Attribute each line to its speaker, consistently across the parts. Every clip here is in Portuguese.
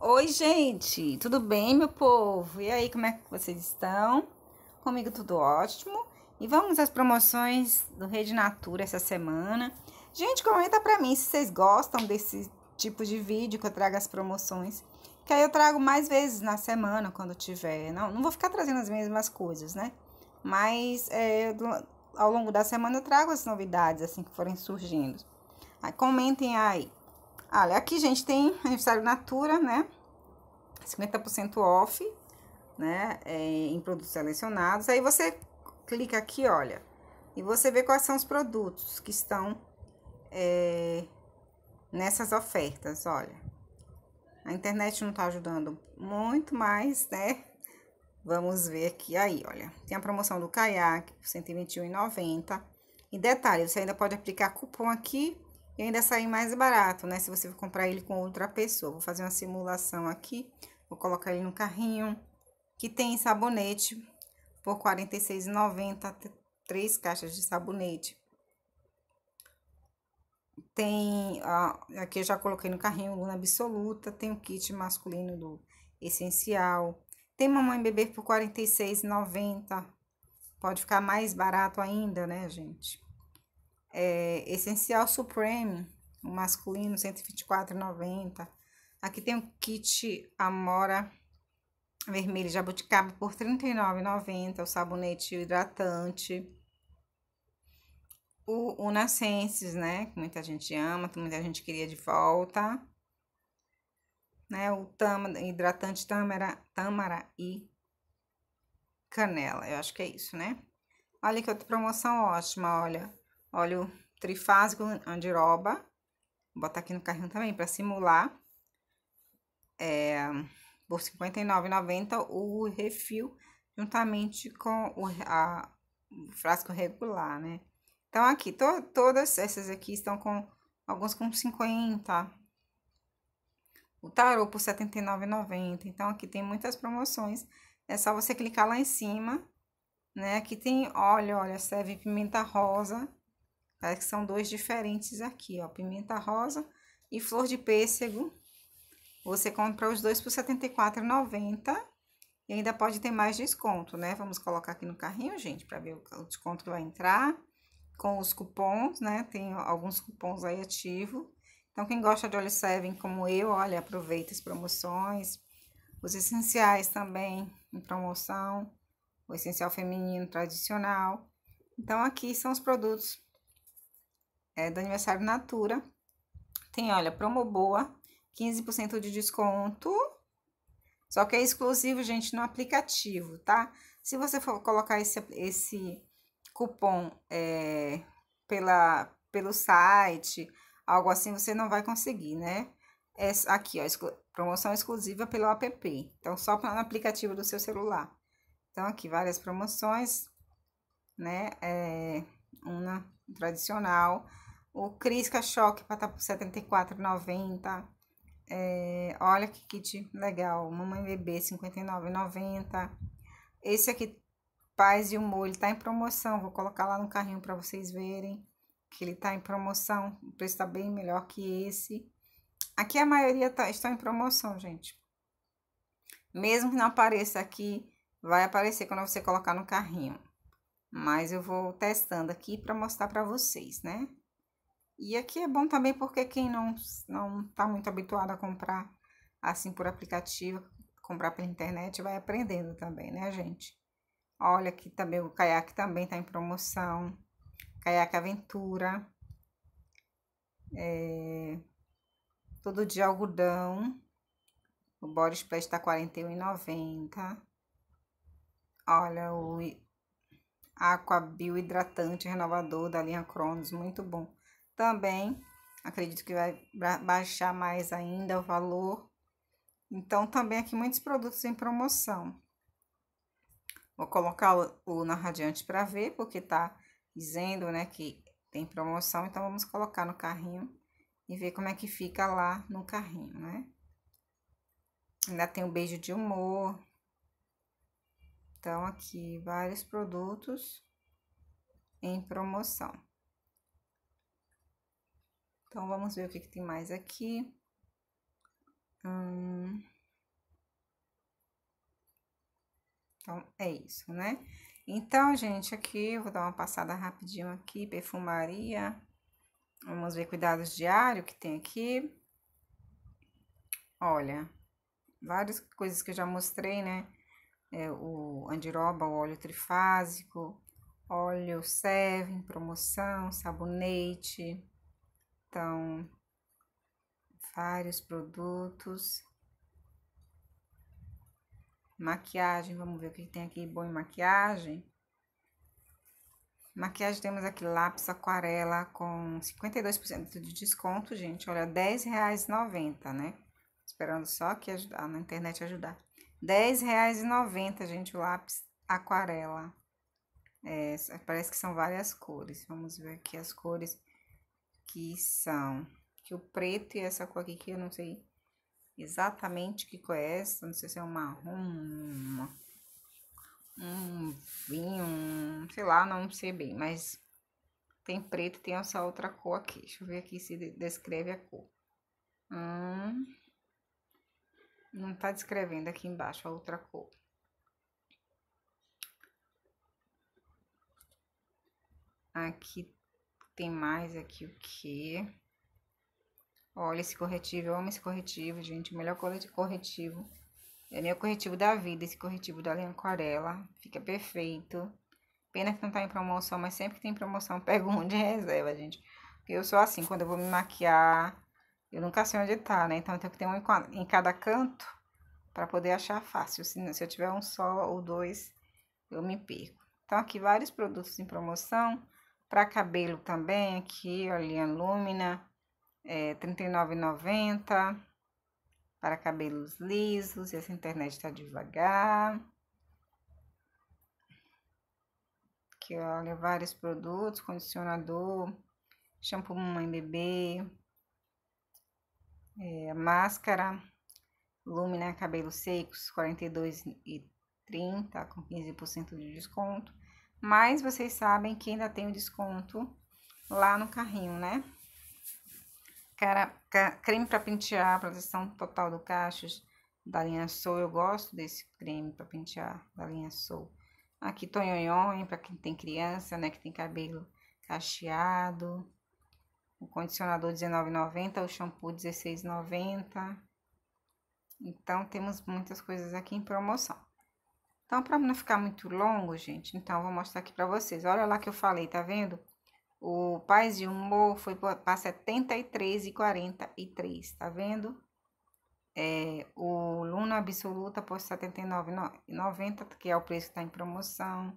Speaker 1: Oi, gente, tudo bem, meu povo? E aí, como é que vocês estão? Comigo tudo ótimo. E vamos às promoções do Rede Natura essa semana. Gente, comenta pra mim se vocês gostam desse tipo de vídeo que eu trago as promoções. Que aí eu trago mais vezes na semana, quando tiver. Não, não vou ficar trazendo as mesmas coisas, né? Mas é, ao longo da semana eu trago as novidades, assim, que forem surgindo. Aí, comentem aí. Olha, aqui, gente, tem aniversário Natura, né? 50% off, né? É, em produtos selecionados. Aí você clica aqui, olha, e você vê quais são os produtos que estão é, nessas ofertas, olha. A internet não tá ajudando muito, mas, né? Vamos ver aqui, aí, olha. Tem a promoção do caiaque, R$ 121,90. E detalhe, você ainda pode aplicar cupom aqui e ainda sair mais barato, né? Se você for comprar ele com outra pessoa. Vou fazer uma simulação aqui, vou colocar ele no carrinho, que tem sabonete por R$ 46,90, tá três caixas de sabonete. Tem, ó, aqui eu já coloquei no carrinho Luna Absoluta, tem o kit masculino do Essencial. Tem mamãe bebê por R$ 46,90. Pode ficar mais barato ainda, né, gente? é, Essencial Supreme, o masculino, 124,90. Aqui tem o kit Amora vermelho jabuticaba por R$ 39,90. O sabonete hidratante. O Unascenses, né? Que muita gente ama, que muita gente queria de volta. Né? O tama, hidratante tâmara, tâmara e canela. Eu acho que é isso, né? Olha que outra promoção ótima, olha óleo trifásico andiroba. Vou botar aqui no carrinho também para simular. É, por R$ 59,90 o refil juntamente com o, a, o frasco regular, né? Então, aqui, to, todas essas aqui estão com, alguns com 50. O tarô por R$ 79,90. Então, aqui tem muitas promoções. É só você clicar lá em cima, né? Aqui tem olha, olha, serve pimenta rosa, Tá? Que são dois diferentes aqui, ó. Pimenta rosa e flor de pêssego. Você compra os dois por R$ 74,90. E ainda pode ter mais desconto, né? Vamos colocar aqui no carrinho, gente, para ver o desconto que vai entrar. Com os cupons, né? Tem alguns cupons aí ativos. Então, quem gosta de óleo 7 como eu, olha, aproveita as promoções. Os essenciais também em promoção. O essencial feminino tradicional. Então, aqui são os produtos é, do aniversário Natura. Tem, olha, promo boa, 15% de desconto. Só que é exclusivo, gente, no aplicativo, tá? Se você for colocar esse, esse cupom é, pela, pelo site, algo assim, você não vai conseguir, né? É aqui, ó, exclu promoção exclusiva pelo app. Então, só no aplicativo do seu celular. Então, aqui, várias promoções, né? É, uma tradicional o Crisca Choque para estar tá por R$74,90. É, olha que kit legal. Mamãe Bebê 59,90. Esse aqui, Paz e o Molho, tá em promoção. Vou colocar lá no carrinho para vocês verem que ele tá em promoção. O preço tá bem melhor que esse. Aqui a maioria tá, estão em promoção, gente. Mesmo que não apareça aqui, vai aparecer quando você colocar no carrinho. Mas eu vou testando aqui para mostrar para vocês, né? E aqui é bom também porque quem não não está muito habituado a comprar assim por aplicativo, comprar pela internet, vai aprendendo também, né, gente? Olha aqui também o caiaque também está em promoção. Caiaque Aventura. É, todo de algodão. O body splash está R$ 41,90. Olha o Aqua Bio Hidratante Renovador da linha Cronos, muito bom. Também acredito que vai baixar mais ainda o valor. Então, também aqui muitos produtos em promoção. Vou colocar o, o na radiante para ver, porque tá dizendo, né, que tem promoção. Então, vamos colocar no carrinho e ver como é que fica lá no carrinho, né? Ainda tem o beijo de humor. Então, aqui vários produtos em promoção. Então, vamos ver o que, que tem mais aqui. Hum... Então, é isso, né? Então, gente, aqui, eu vou dar uma passada rapidinho aqui, perfumaria. Vamos ver cuidados diários que tem aqui. Olha, várias coisas que eu já mostrei, né? É, o andiroba, o óleo trifásico, óleo serve em promoção, sabonete, então, vários produtos. Maquiagem, vamos ver o que tem aqui bom em maquiagem. Maquiagem temos aqui lápis aquarela com 52% de desconto, gente. Olha, R$10,90, né? Esperando só que ajudar, na internet ajudar. R$10,90, gente, o lápis aquarela. É, parece que são várias cores. Vamos ver aqui as cores que são que o preto e essa cor aqui que eu não sei exatamente que cor é essa, não sei se é um marrom, um vinho, um, sei lá, não sei bem, mas tem preto tem essa outra cor aqui. Deixa eu ver aqui se descreve a cor. Hum, não tá descrevendo aqui embaixo a outra cor. Aqui tem mais aqui o que? Olha esse corretivo, eu amo esse corretivo, gente. O melhor corretivo. É meu corretivo da vida, esse corretivo da linha aquarela. Fica perfeito. Pena que não tá em promoção, mas sempre que tem promoção, pego um de reserva, gente. Porque eu sou assim, quando eu vou me maquiar, eu nunca sei onde tá, né? Então eu tenho que ter um em cada canto para poder achar fácil. Se, se eu tiver um só ou dois, eu me perco. Então aqui vários produtos em promoção. Para cabelo também, aqui, olha, Lumina, é, 39,90 Para cabelos lisos, essa internet está devagar. Aqui, olha, vários produtos, condicionador, shampoo mãe bebê, é, máscara, Lumina cabelos secos, R$42,30 com 15% de desconto. Mas vocês sabem que ainda tem o um desconto lá no carrinho, né? Cara, creme para pentear, proteção total do cachos da linha Soul. Eu gosto desse creme para pentear da linha Soul. Aqui tonhonhon, para quem tem criança, né, que tem cabelo cacheado. O condicionador R$19,90, o shampoo R$16,90. Então, temos muitas coisas aqui em promoção. Então, para não ficar muito longo, gente, então, vou mostrar aqui para vocês. Olha lá que eu falei, tá vendo? O Paz de Humor foi para 73 e tá vendo? É, o Luna Absoluta por 79,90, que é o preço que está em promoção.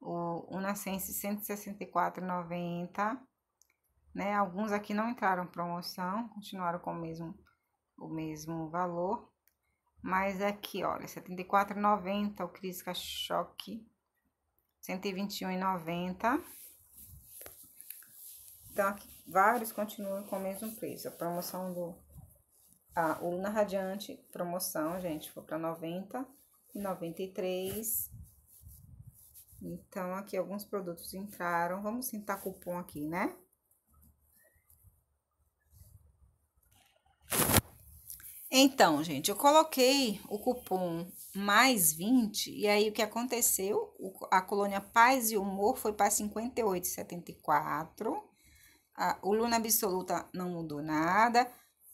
Speaker 1: O Unascense 164,90, né? Alguns aqui não entraram em promoção, continuaram com o mesmo, o mesmo valor. Mas é aqui, olha, 74,90 o Cris Choque. 121,90. Então, aqui, vários continuam com o mesmo preço. A promoção do a ah, Luna Radiante, promoção, gente, foi para 90 e 93. Então, aqui alguns produtos entraram. Vamos sentar cupom aqui, né? Então, gente, eu coloquei o cupom mais 20 e aí o que aconteceu? A colônia Paz e Humor foi para 58,74. O Luna Absoluta não mudou nada.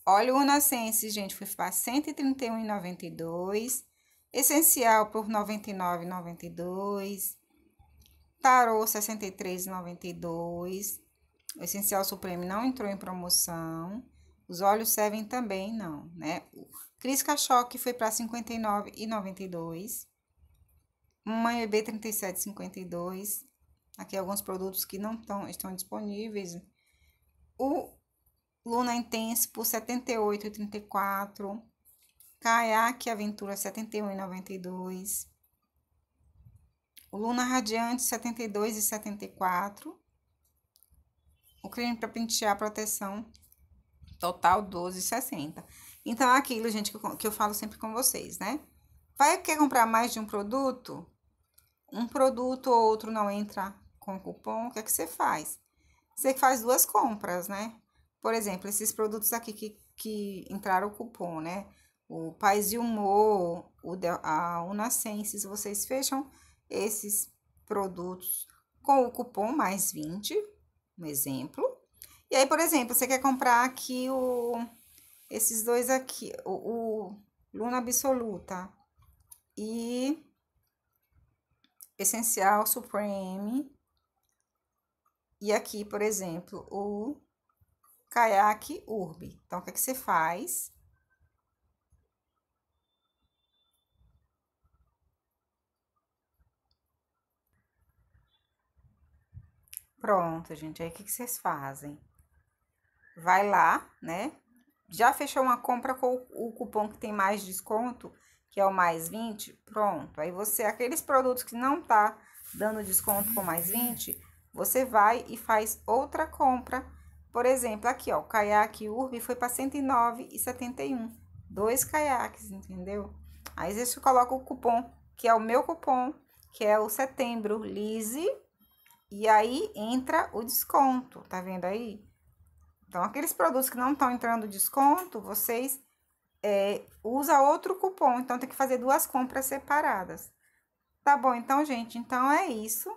Speaker 1: Olha o Unacense, gente, foi para 131,92. Essencial por 99,92. Tarô 63,92. O Essencial Supremo não entrou em promoção. Os olhos servem também, não, né? O Crisca Choque foi para R$ 59,92. Uma MB 37,52. Aqui alguns produtos que não tão, estão disponíveis. O Luna Intense por R$ 78,34. Kayak Aventura R$ 71,92. O Luna Radiante R$ 72,74. O creme para pentear proteção total 12,60. Então, é aquilo, gente, que eu, que eu falo sempre com vocês, né? Vai quer comprar mais de um produto? Um produto ou outro não entra com cupom, o que é que você faz? Você faz duas compras, né? Por exemplo, esses produtos aqui que, que entraram o cupom, né? O Paz e Humor, o, a vocês fecham esses produtos com o cupom mais 20, um exemplo, e aí, por exemplo, você quer comprar aqui o esses dois aqui, o, o Luna Absoluta e Essencial Supreme. E aqui, por exemplo, o Kayak Urbe. Então, o que, é que você faz? Pronto, gente. Aí o que, é que vocês fazem? vai lá, né? Já fechou uma compra com o cupom que tem mais desconto, que é o mais 20, pronto. Aí você, aqueles produtos que não tá dando desconto com mais 20, você vai e faz outra compra. Por exemplo, aqui, ó, o caiaque Urb foi para 109,71. Dois caiaques, entendeu? Aí você coloca o cupom, que é o meu cupom, que é o setembro Lise, e aí entra o desconto, tá vendo aí? Então, aqueles produtos que não estão entrando desconto, vocês é, usa outro cupom. Então, tem que fazer duas compras separadas. Tá bom, então, gente? Então, é isso.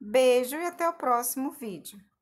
Speaker 1: Beijo e até o próximo vídeo.